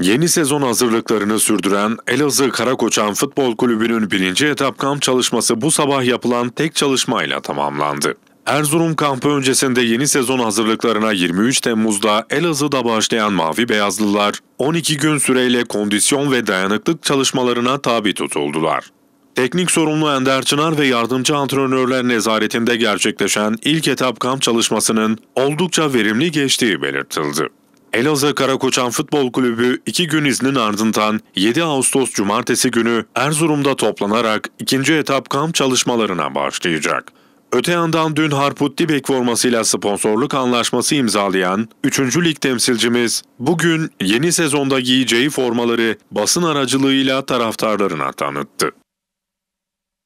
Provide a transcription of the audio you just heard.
Yeni sezon hazırlıklarını sürdüren Elazığ Karakoçan Futbol Kulübü'nün birinci etap kamp çalışması bu sabah yapılan tek çalışmayla tamamlandı. Erzurum kampı öncesinde yeni sezon hazırlıklarına 23 Temmuz'da Elazığ'da başlayan Mavi Beyazlılar 12 gün süreyle kondisyon ve dayanıklık çalışmalarına tabi tutuldular. Teknik sorumlu Ender Çınar ve yardımcı antrenörler nezaretinde gerçekleşen ilk etap kamp çalışmasının oldukça verimli geçtiği belirtildi. Elazığ Karakoçan Futbol Kulübü 2 gün iznin ardından 7 Ağustos Cumartesi günü Erzurum'da toplanarak ikinci etap kamp çalışmalarına başlayacak. Öte yandan dün Harput Dibek formasıyla sponsorluk anlaşması imzalayan 3. Lig temsilcimiz bugün yeni sezonda giyeceği formaları basın aracılığıyla taraftarlarına tanıttı.